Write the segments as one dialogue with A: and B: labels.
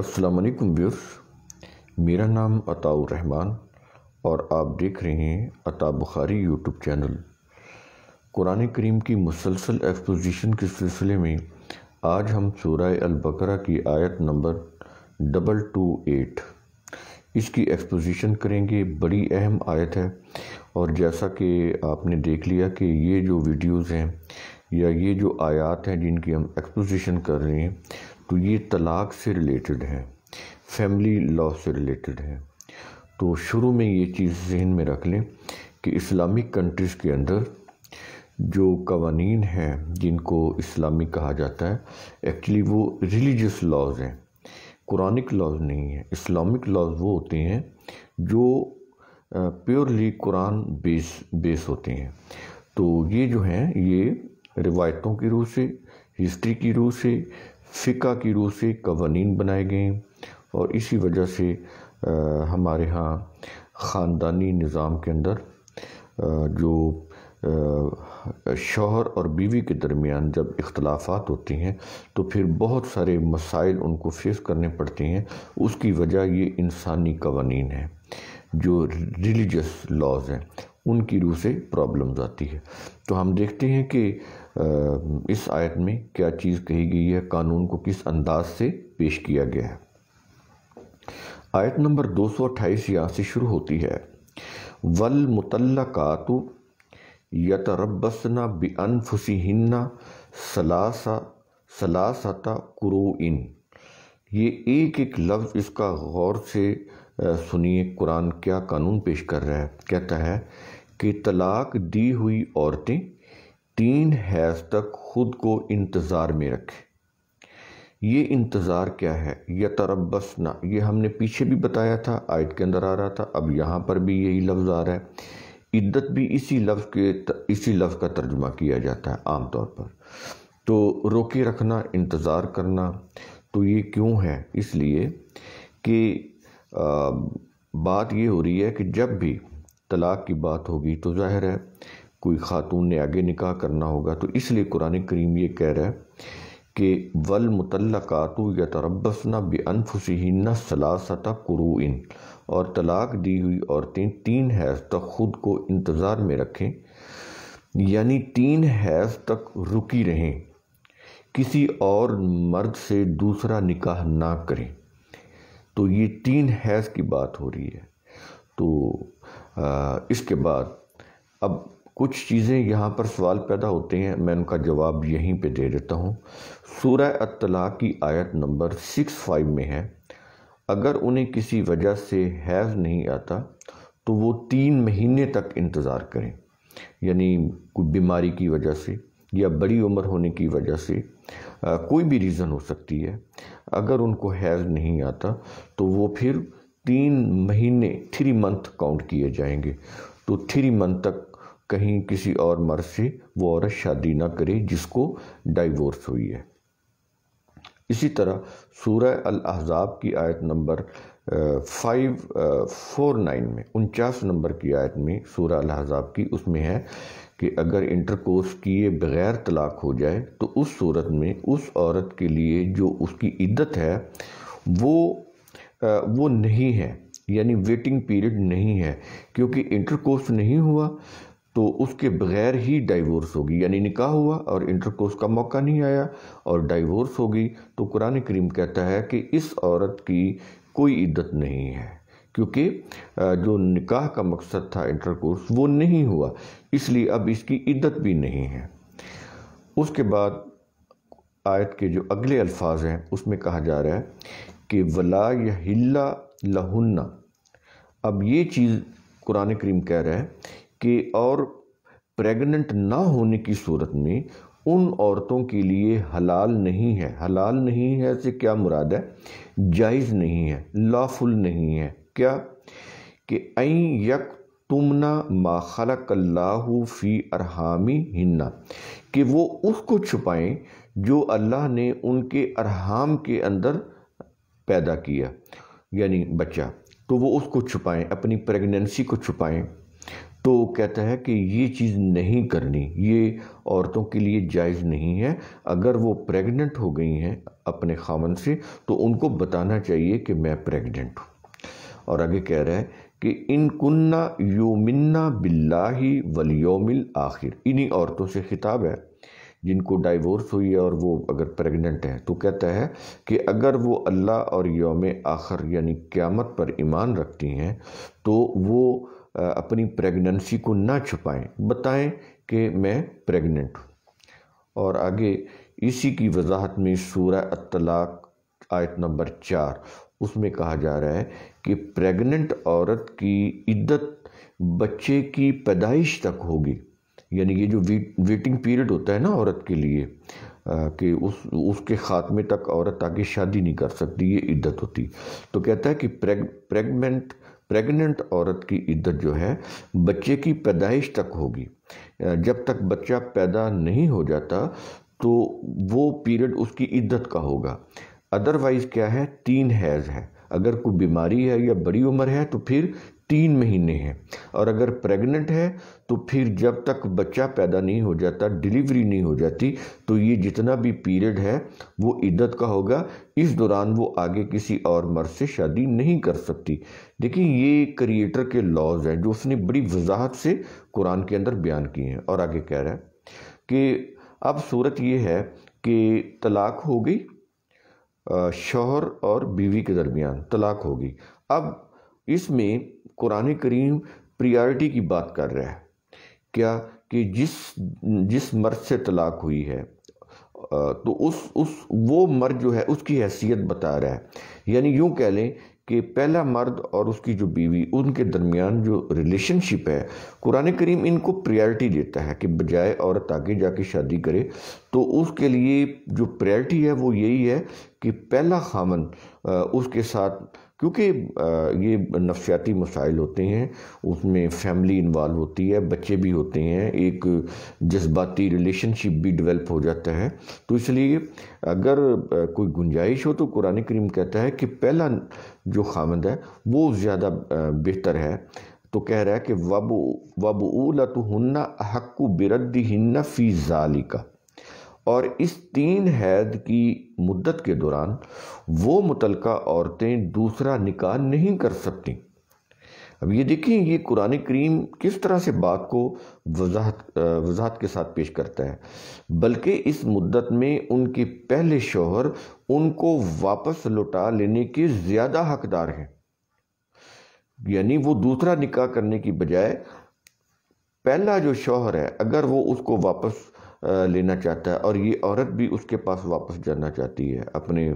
A: अस्सलाम व्यूर्स मेरा नाम अताउर रहमान और आप देख रहे हैं Ata Bukhari YouTube channel Quran करीम की मुसलसल एक्सपोजिशन के सिलसिले में आज हम सूरह बकरा की आयत नंबर डबल टू एट इसकी एक्सपोजिशन करेंगे बड़ी अहम आयत है और जैसा कि आपने देख लिया कि ये जो वीडियोस हैं या ये जो आयत हैं जिनकी हम एक्सपोजिशन कर रहे हैं तो ये तलाक़ से रिलेटेड है फैमिली लॉ से रिलेटेड है तो शुरू में ये चीज़ जहन में रख लें कि इस्लामिक कंट्रीज़ के अंदर जो कवानी हैं जिनको इस्लामी कहा जाता है एक्चुअली वो रिलीजस लॉज हैं कुरानिक लॉज नहीं है इस्लामिक लॉज वो होते हैं जो प्योरली कुरान बेस बेस होते हैं तो ये जो हैं ये रिवायतों की रूह से हिस्ट्री की रूह से फ़िका की रूह से कवानीन बनाए गए और इसी वजह से आ, हमारे यहाँ ख़ानदानी निज़ाम के अंदर आ, जो शोहर और बीवी के दरमियान जब इख्तलाफात होती हैं तो फिर बहुत सारे मसाइल उनको फेस करने पड़ते हैं उसकी वजह ये इंसानी कवानीन है जो रिलीजस लॉज हैं उनकी रूह से प्रॉब्लम्स आती है तो हम देखते हैं कि इस आयत में क्या चीज़ कही गई है कानून को किस अंदाज से पेश किया गया है आयत नंबर दो सौ अट्ठाईस यहाँ से शुरू होती है वल मुतलकातु यतरबसना बअनफुसिन्ना सलासा सलासता कुरू इन ये एक एक लफ्ज़ इसका गौर से सुनिए कुरान क्या कानून पेश कर रहा है कहता है कि तलाक दी हुई औरतें तीन हैज़ तक ख़ुद को इंतज़ार में रखें ये इंतज़ार क्या है यह ना ये हमने पीछे भी बताया था आयत के अंदर आ रहा था अब यहाँ पर भी यही लफ्ज़ आ रहा है इद्दत भी इसी लफ्ज़ के इसी लफ्ज़ का तर्जुमा किया जाता है आम तौर पर तो रोके रखना इंतज़ार करना तो ये क्यों है इसलिए कि बात ये हो रही है कि जब भी तलाक़ की बात होगी तो जाहिर है कोई ख़ातून ने आगे निकाह करना होगा तो इसलिए कुरान करीम ये कह रहा है कि वल मुतलकातु या तरबसना बेअनफुसना सलासता कुरुन और तलाक दी हुई औरतें तीन हैज तक ख़ुद को इंतज़ार में रखें यानी तीन हैज तक रुकी रहें किसी और मर्द से दूसरा निकाह ना करें तो ये तीन हैज़ की बात हो रही है तो आ, इसके बाद अब कुछ चीज़ें यहाँ पर सवाल पैदा होते हैं मैं उनका जवाब यहीं पे दे देता हूँ सूर्य अतला की आयत नंबर सिक्स फाइव में है अगर उन्हें किसी वजह से हैज़ नहीं आता तो वो तीन महीने तक इंतज़ार करें यानी कोई बीमारी की वजह से या बड़ी उम्र होने की वजह से आ, कोई भी रीज़न हो सकती है अगर उनको हैज़ नहीं आता तो वो फिर तीन महीने थ्री मंथ काउंट किए जाएंगे तो थ्री मंथ तक कहीं किसी और मर्द से वो औरत शादी ना करे जिसको डाइवोर्स हुई है इसी तरह सूरह अल अहज़ाब की आयत नंबर फाइव फोर नाइन में उनचास नंबर की आयत में सूरह अल अहज़ाब की उसमें है कि अगर इंटरकोर्स किए बग़ैर तलाक हो जाए तो उस सूरत में उस औरत के लिए जो उसकी इद्दत है वो वो नहीं है यानी वेटिंग पीरियड नहीं है क्योंकि इंटरकोर्स नहीं हुआ तो उसके बगैर ही डाइवोर्स होगी यानी निकाह हुआ और इंटरकोर्स का मौका नहीं आया और डाइवोर्स होगी तो कुरान करीम कहता है कि इस औरत की कोई इद्दत नहीं है क्योंकि जो निकाह का मकसद था इंटरकोर्स वो नहीं हुआ इसलिए अब इसकी इद्दत भी नहीं है उसके बाद आयत के जो अगले अल्फाज हैं उसमें कहा जा रहा है कि वला यहिल्ला लहुन्ना अब ये चीज़ कुरान करीम कह रहा है के और प्रेग्नेंट ना होने की सूरत में उन औरतों के लिए हलाल नहीं है हलाल नहीं है से क्या मुराद है जायज़ नहीं है लाफुल नहीं है क्या कि अं यक तुमना मा खलक फ़ी अरहामी हिन्ना कि वो उसको छुपाएं जो अल्लाह ने उनके अरहाम के अंदर पैदा किया यानी बच्चा तो वो उसको छुपाएं अपनी प्रेगनेंसी को छुपाएं तो कहता है कि ये चीज़ नहीं करनी ये औरतों के लिए जायज़ नहीं है अगर वो प्रेग्नेंट हो गई हैं अपने खामन से तो उनको बताना चाहिए कि मैं प्रेग्नेंट हूँ और आगे कह रहा है कि इन कुन्ना योमिन्ना बिल्लाही वलियोमिल आखिर इन्हीं औरतों से खिताब है जिनको डाइवोर्स हुई है और वो अगर प्रेग्नेंट है तो कहता है कि अगर वो अल्लाह और योम आखिर यानी क़्यामत पर ईमान रखती हैं तो वो अपनी प्रेगनेंसी को ना छुपाएं बताएं कि मैं प्रेग्नेंट हूँ और आगे इसी की वजाहत में सूर अतलाक आयत नंबर चार उसमें कहा जा रहा है कि प्रेग्नेंट औरत की इद्दत बच्चे की पैदाइश तक होगी यानी ये जो वे, वेटिंग पीरियड होता है ना औरत के लिए कि उस उसके ख़ात्मे तक औरत आगे शादी नहीं कर सकती ये इद्दत होती तो कहता है कि प्रेग प्रेगनेंट प्रेग्नेंट औरत की इद्दत जो है बच्चे की पैदाइश तक होगी जब तक बच्चा पैदा नहीं हो जाता तो वो पीरियड उसकी इद्दत का होगा अदरवाइज़ क्या है तीन हैज़ है अगर कोई बीमारी है या बड़ी उम्र है तो फिर तीन महीने हैं और अगर प्रेग्नेंट है तो फिर जब तक बच्चा पैदा नहीं हो जाता डिलीवरी नहीं हो जाती तो ये जितना भी पीरियड है वो इद्दत का होगा इस दौरान वो आगे किसी और मर्द से शादी नहीं कर सकती देखिए ये क्रिएटर के लॉज हैं जो उसने बड़ी वजाहत से कुरान के अंदर बयान किए हैं और आगे कह रहा है कि अब सूरत ये है कि तलाक हो गई शोहर और बीवी के दरमियान तलाक होगी अब इसमें कुरान करीम प्रियॉरिटी की बात कर रहा है क्या कि जिस जिस मर्द से तलाक हुई है तो उस उस वो मर्द जो है उसकी हैसियत बता रहा है यानी यूँ कह लें कि पहला मर्द और उसकी जो बीवी उनके दरमियान जो रिलेशनशिप है कुरान करीम इनको प्रायोरिटी देता है कि बजाय औरत आगे जाके शादी करे तो उसके लिए जो प्रायोरिटी है वो यही है कि पहला खामन उसके साथ क्योंकि ये नफसियाती मसाइल होते हैं उसमें फैमिली इन्वॉल्व होती है बच्चे भी होते हैं एक जज्बाती रिलेशनशिप भी डेवलप हो जाता है तो इसलिए अगर कोई गुंजाइश हो तो कुरान करीम कहता है कि पहला जो खामद है वो ज़्यादा बेहतर है तो कह रहा है कि वब वबूला तो हन्ना हक् बिरद हिन्ना फ़ी जालिका और इस तीन हैद की मुद्दत के दौरान वो मुतलका औरतें दूसरा निकाह नहीं कर सकती अब ये देखिए ये कुरान करीम किस तरह से बात को वजाहत वजाहत के साथ पेश करता है बल्कि इस मुद्दत में उनके पहले शोहर उनको वापस लौटा लेने के ज़्यादा हकदार हैं यानी वो दूसरा निकाह करने की बजाय पहला जो शोहर है अगर वो उसको वापस लेना चाहता है और ये औरत भी उसके पास वापस जाना चाहती है अपने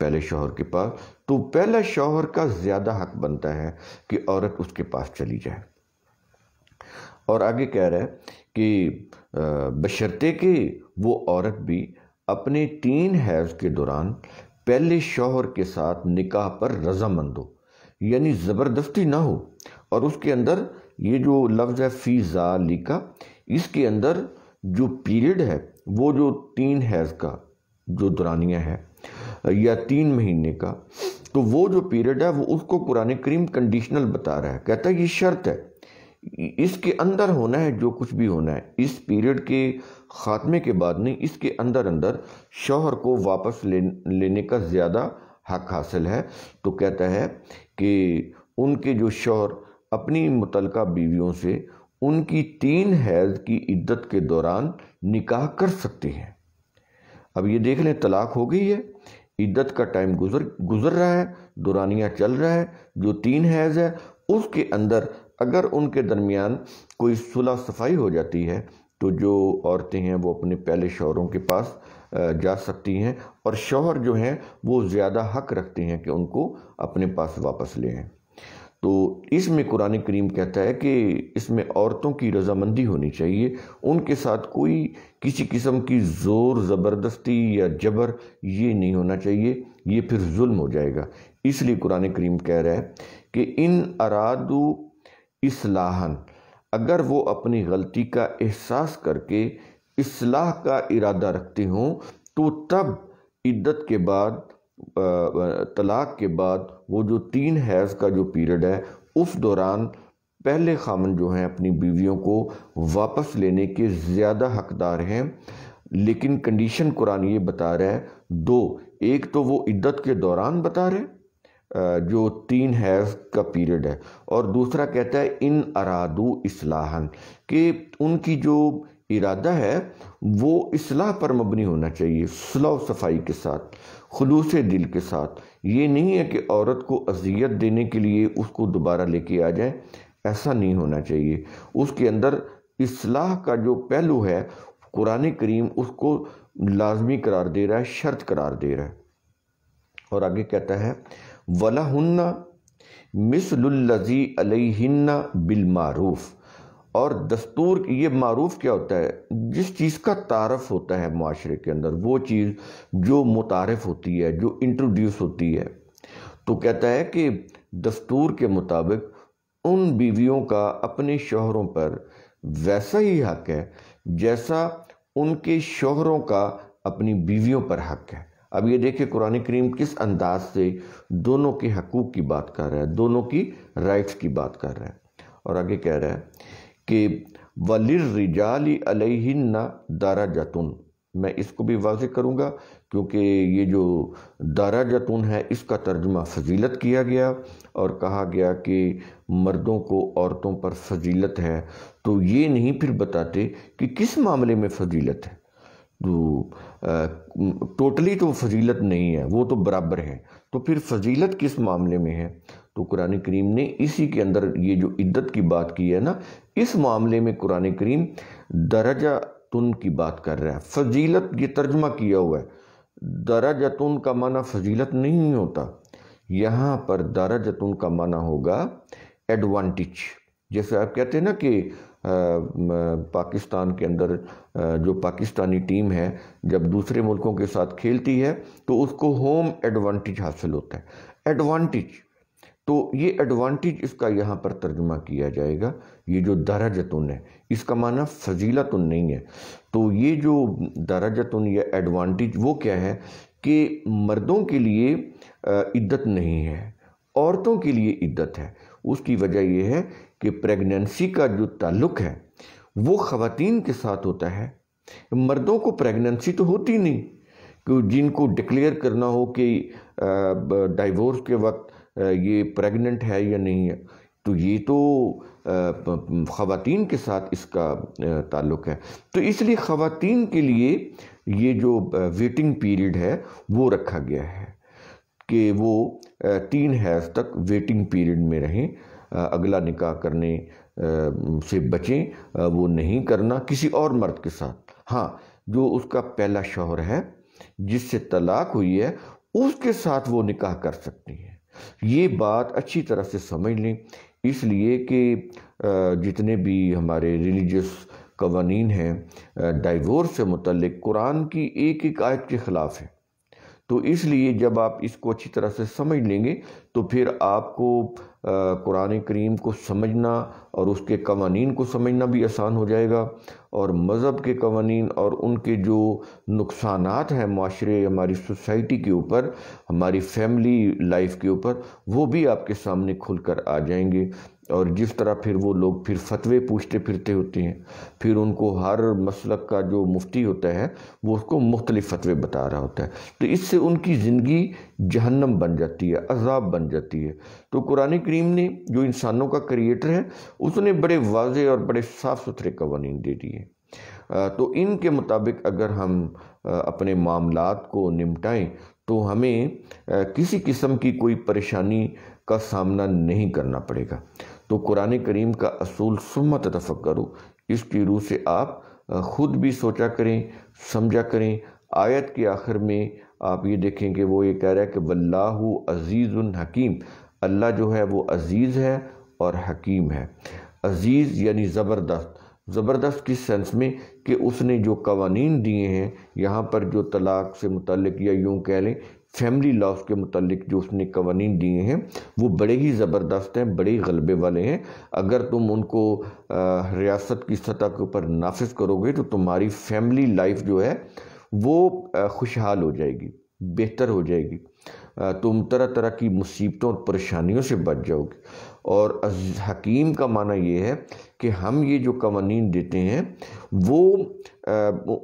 A: पहले शोहर के पास तो पहला शोहर का ज़्यादा हक बनता है कि औरत उसके पास चली जाए और आगे कह रहा है कि बशर्ते कि वो औरत भी अपने तीन हैज़ के दौरान पहले शोहर के साथ निकाह पर रजामंद हो यानी ज़बरदस्ती ना हो और उसके अंदर ये जो लफ्ज़ है फ़ी लिका इसके अंदर जो पीरियड है वो जो तीन हैज़ का जो दुरानिया है या तीन महीने का तो वो जो पीरियड है वो उसको कुरान करीम कंडीशनल बता रहा है कहता है ये शर्त है इसके अंदर होना है जो कुछ भी होना है इस पीरियड के ख़ात्मे के बाद नहीं इसके अंदर अंदर शौहर को वापस ले लेने का ज़्यादा हक हासिल है तो कहता है कि उनके जो शौहर अपनी मुतलका बीवियों से उनकी तीन हैज की इद्दत के दौरान निकाह कर सकती हैं अब ये देख लें तलाक हो गई है इद्दत का टाइम गुजर गुजर रहा है दुरानिया चल रहा है जो तीन हैज है उसके अंदर अगर उनके दरमियान कोई सुलह सफाई हो जाती है तो जो औरतें हैं वो अपने पहले शोहरों के पास जा सकती हैं और शौहर जो हैं वो ज़्यादा हक रखते हैं कि उनको अपने पास वापस ले आएँ तो इसमें कुरान करीम कहता है कि इसमें औरतों की रजामंदी होनी चाहिए उनके साथ कोई किसी किस्म की ज़ोर ज़बरदस्ती या जबर ये नहीं होना चाहिए ये फिर जुल्म हो जाएगा इसलिए कुरान करीम कह रहा है कि इन अरादु इसलाहन अगर वो अपनी गलती का एहसास करके इसलाह का इरादा रखते हों तो तब इद्दत के बाद तलाक के बाद वो जो तीन हैज़ का जो पीरियड है उस दौरान पहले खामन जो हैं अपनी बीवियों को वापस लेने के ज़्यादा हकदार हैं लेकिन कंडीशन कुरान ये बता रहा है दो एक तो वो इद्दत के दौरान बता रहे हैं जो तीन हैज़ का पीरियड है और दूसरा कहता है इन अरादु इसलाहन कि उनकी जो इरादा है वो इसलाह पर मबनी होना चाहिए सलाह सफाई के साथ खलूस दिल के साथ ये नहीं है कि औरत को अजियत देने के लिए उसको दोबारा लेके आ जाए ऐसा नहीं होना चाहिए उसके अंदर इसलाह का जो पहलू है कुरान करीम उसको लाजमी करार दे रहा है शर्त करार दे रहा है और आगे कहता है वला हन्ना मिसलजी अलहन्ना बिलमारूफ़ और दस्तूर ये मारूफ क्या होता है जिस चीज़ का तारफ़ होता है माशरे के अंदर वो चीज़ जो मुतारफ़ होती है जो इंट्रोड्यूस होती है तो कहता है कि दस्तूर के मुताबिक उन बीवियों का अपने शोहरों पर वैसा ही हक है जैसा उनके शोहरों का अपनी बीवियों पर हक है अब ये देखिए कुरान करीम किस अंदाज से दोनों के हकूक़ की बात कर रहा है दोनों की राइट्स की बात कर रहा है और आगे कह रहा है कि वलिर रिजाली अलहन्ना दारा जतुन मैं इसको भी वाज करूँगा क्योंकि ये जो दारा जतून है इसका तर्जमा फजीलत किया गया और कहा गया कि मर्दों को औरतों पर फजीलत है तो ये नहीं फिर बताते कि किस मामले में फजीलत है टोटली तो फजीलत नहीं है वो तो बराबर है तो फिर फजीलत किस मामले में है तो कुरान करीम ने इसी के अंदर ये जो इद्दत की बात की है ना इस मामले में कुरान करीम दरजा तुन की बात कर रहा है फजीलत ये तर्जमा किया हुआ है तुन का माना फजीलत नहीं होता यहाँ पर तुन का माना होगा एडवांटेज जैसे आप कहते हैं ना कि पाकिस्तान के अंदर जो पाकिस्तानी टीम है जब दूसरे मुल्कों के साथ खेलती है तो उसको होम एडवांटेज हासिल होता है एडवांटेज तो ये एडवांटेज इसका यहाँ पर तर्जमा किया जाएगा ये जो दराजतुन है इसका माना फजीलतुन नहीं है तो ये जो दराजतुन या एडवांटेज वो क्या है कि मर्दों के लिए इद्दत नहीं है औरतों के लिए इद्दत है उसकी वजह यह है कि प्रेगनेंसी का जो ताल्लुक है वो ख़वातीन के साथ होता है मर्दों को प्रेगनेंसी तो होती नहीं कि जिनको डिक्लेयर करना हो कि डाइवोर्स के वक्त ये प्रेग्नेंट है या नहीं है तो ये तो ख़वान के साथ इसका ताल्लुक़ है तो इसलिए ख़वान के लिए ये जो वेटिंग पीरियड है वो रखा गया है कि वो तीन हैज़ तक वेटिंग पीरियड में रहें अगला निकाह करने से बचें वो नहीं करना किसी और मर्द के साथ हाँ जो उसका पहला शोहर है जिससे तलाक हुई है उसके साथ वो निकाह कर सकती है ये बात अच्छी तरह से समझ लें इसलिए कि जितने भी हमारे रिलीजियस कवानीन हैं डाइवोर्स से मुतलक कुरान की एक एक आयत के ख़िलाफ़ है तो इसलिए जब आप इसको अच्छी तरह से समझ लेंगे तो फिर आपको कुरान करीम को समझना और उसके कवानीन को समझना भी आसान हो जाएगा और मज़हब के कवानीन और उनके जो नुकसान हैं माशरे हमारी सोसाइटी के ऊपर हमारी फैमिली लाइफ के ऊपर वो भी आपके सामने खुल कर आ जाएंगे और जिस तरह फिर वो लोग फिर फतवे पूछते फिरते होते हैं फिर उनको हर मसलक का जो मुफ्ती होता है वो उसको मुख्तलिफ फतवे बता रहा होता है तो इससे उनकी ज़िंदगी जहन्नम बन जाती है अजाब बन जाती है तो कुरान करीम ने जो इंसानों का क्रिएटर है उसने बड़े वाज और बड़े साफ़ सुथरे कवानीन दे दिए तो इनके मुताबिक अगर हम अपने मामला को निपटाएं तो हमें किसी किस्म की कोई परेशानी का सामना नहीं करना पड़ेगा तो कुरान करीम का असूल सुमत करो इसकी रूह से आप ख़ुद भी सोचा करें समझा करें आयत के आखिर में आप ये देखें कि वो ये कह रहा है कि वल्लाहु अज़ीज़ हकीम अल्लाह जो है वो अज़ीज़ है और हकीम है अज़ीज़ यानी ज़बरदस्त ज़बरदस्त किस सेंस में कि उसने जो कवानीन दिए हैं यहाँ पर जो तलाक से मुतल या यूँ कह लें फैमिली लॉस के मतलब जो उसने कवानी दिए हैं वो बड़े ही ज़बरदस्त हैं बड़े ही गलबे वाले हैं अगर तुम उनको रियासत की सतह के ऊपर नाफिज करोगे तो तुम्हारी फैमिली लाइफ जो है वो खुशहाल हो जाएगी बेहतर हो जाएगी तुम तरह तरह की मुसीबतों और परेशानियों से बच जाओगे और हकीम का माना ये है कि हम ये जो कवानी देते हैं वो आ,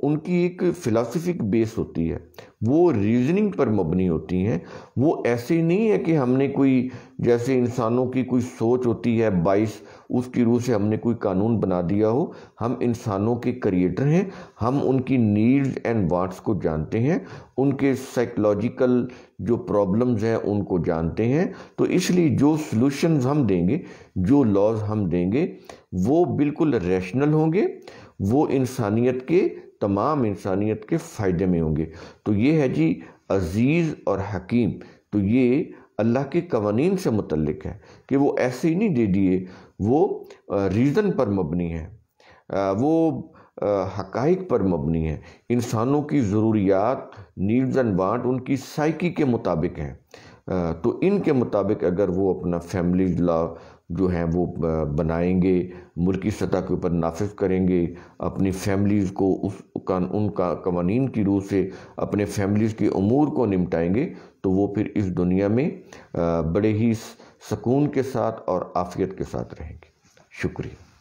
A: उनकी एक फ़िलासफिक बेस होती है वो रीजनिंग पर मबनी होती हैं वो ऐसे नहीं है कि हमने कोई जैसे इंसानों की कोई सोच होती है बाईस उसकी रूह से हमने कोई कानून बना दिया हो हम इंसानों के क्रिएटर हैं हम उनकी नीड्स एंड वांट्स को जानते हैं उनके साइकोलॉजिकल जो प्रॉब्लम्स हैं उनको जानते हैं तो इसलिए जो सॉल्यूशंस हम देंगे जो लॉज हम देंगे वो बिल्कुल रैशनल होंगे वो इंसानियत के तमाम इंसानियत के फ़ायदे में होंगे तो ये है जी अजीज़ और हकीम तो ये अल्लाह के कवानीन से मुतलक है कि वो ऐसे ही नहीं दे दिए वो रीज़न पर मबनी है वो हकाइक पर मबनी है इंसानों की ज़रूरियात नीड्स एंड वांट उनकी साइकी के मुताबिक हैं तो इनके मुताबिक अगर वो अपना फैमिली लॉ जो हैं वो बनाएंगे मुल्की सतह के ऊपर नाफिज करेंगे अपनी फैमिलीज़ को उस कान उनका कवानीन की रूह से अपने फैमिलीज़ के अमूर को निपटाएंगे तो वो फिर इस दुनिया में बड़े ही सुकून के साथ और आफियत के साथ रहेंगे शुक्रिया